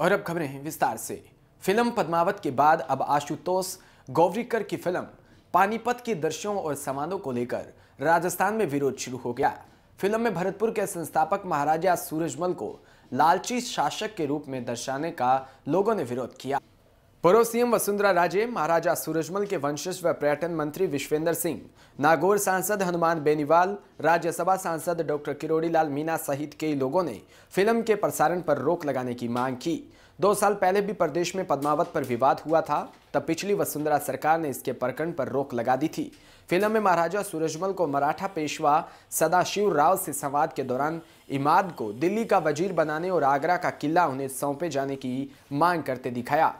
और अब खबरें हैं विस्तार से फिल्म पद्मावत के बाद अब आशुतोष गौवरीकर की फिल्म पानीपत के दृश्यों और समानों को लेकर राजस्थान में विरोध शुरू हो गया फिल्म में भरतपुर के संस्थापक महाराजा सूरजमल को लालची शासक के रूप में दर्शाने का लोगों ने विरोध किया पूर्व सीएम वसुंधरा राजे महाराजा सूरजमल के वंशज व पर्यटन मंत्री विश्वेंद्र सिंह नागौर सांसद हनुमान बेनीवाल राज्यसभा सांसद डॉक्टर किरोड़ी लाल मीना सहित कई लोगों ने फिल्म के प्रसारण पर रोक लगाने की मांग की दो साल पहले भी प्रदेश में पद्मावत पर विवाद हुआ था तब पिछली वसुंधरा सरकार ने इसके प्रकरण पर रोक लगा दी थी फिल्म में महाराजा सूरजमल को मराठा पेशवा सदाशिव राव से संवाद के दौरान इमाद को दिल्ली का वजीर बनाने और आगरा का किला उन्हें सौंपे जाने की मांग करते दिखाया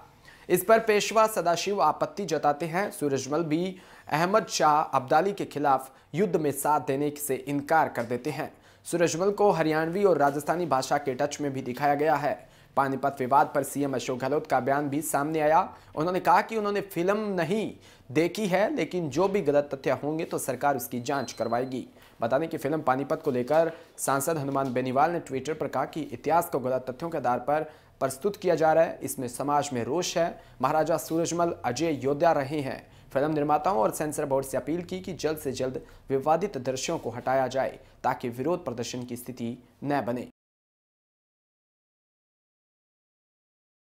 इस पर पेशवा सदाशिव आपत्ति जताते हैं सूरजमल भी अहमद शाह अब्दाली के खिलाफ युद्ध में साथ देने से इनकार कर देते हैं सूरजमल को हरियाणवी और राजस्थानी भाषा के टच में भी दिखाया गया है पानीपत विवाद पर सीएम अशोक गहलोत का बयान भी सामने आया उन्होंने कहा कि उन्होंने फिल्म नहीं देखी है लेकिन जो भी गलत तथ्य होंगे तो सरकार उसकी जांच करवाएगी बता दें कि फिल्म पानीपत को लेकर सांसद हनुमान बेनीवाल ने ट्विटर पर कहा कि इतिहास को गलत तथ्यों के आधार पर प्रस्तुत किया जा रहा है इसमें समाज में रोष है महाराजा सूरजमल अजय योद्धा रहे हैं फिल्म निर्माताओं और सेंसर बोर्ड से अपील की कि जल्द से जल्द विवादित दृश्यों को हटाया जाए ताकि विरोध प्रदर्शन की स्थिति न बने